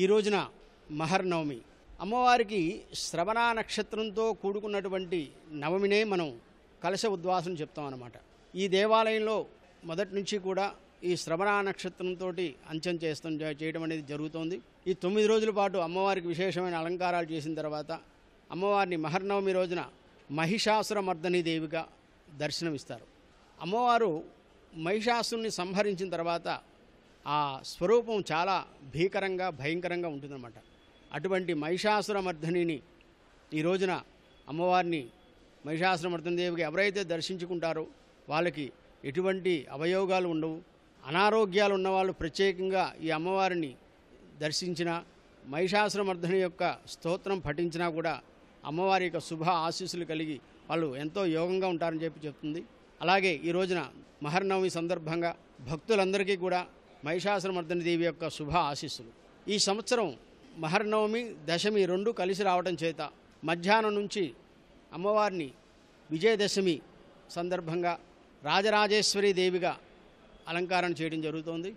ఈ రోజున మహర్నవమి అమ్మవారికి శ్రవణ నక్షత్రంతో కూడుకున్నటువంటి నవమినే మనం కలశ ఉద్వాసం చెప్తాం అన్నమాట ఈ దేవాలయంలో మొదటి నుంచి కూడా ఈ శ్రవణ నక్షత్రంతో అంచం చేస్తాం చేయడం అనేది జరుగుతోంది ఈ తొమ్మిది రోజుల పాటు అమ్మవారికి విశేషమైన అలంకారాలు చేసిన తర్వాత అమ్మవారిని మహర్నవమి రోజున మహిషాసుర మర్దని దేవిగా దర్శనమిస్తారు అమ్మవారు మహిషాసుని సంహరించిన తర్వాత ఆ స్వరూపం చాలా భీకరంగా భయంకరంగా ఉంటుందన్నమాట అటువంటి మహిషాసురమర్ధనిని ఈ రోజున అమ్మవారిని దేవికి ఎవరైతే దర్శించుకుంటారో వాళ్ళకి ఎటువంటి అవయోగాలు ఉండవు అనారోగ్యాలు ఉన్నవాళ్ళు ప్రత్యేకంగా ఈ అమ్మవారిని దర్శించిన మహిషాసురమర్ధని యొక్క స్తోత్రం పఠించినా కూడా అమ్మవారి యొక్క శుభ ఆశీస్సులు కలిగి వాళ్ళు ఎంతో యోగంగా ఉంటారని చెప్పి చెప్తుంది అలాగే ఈ రోజున మహర్నవమి సందర్భంగా భక్తులందరికీ కూడా మహిషాసురమర్దని దేవి యొక్క శుభ ఆశీస్సులు ఈ సంవత్సరం మహర్నవమి దశమి రెండు కలిసి రావడం చేత మధ్యాహ్నం నుంచి అమ్మవారిని విజయదశమి సందర్భంగా రాజరాజేశ్వరి దేవిగా అలంకారం చేయడం జరుగుతోంది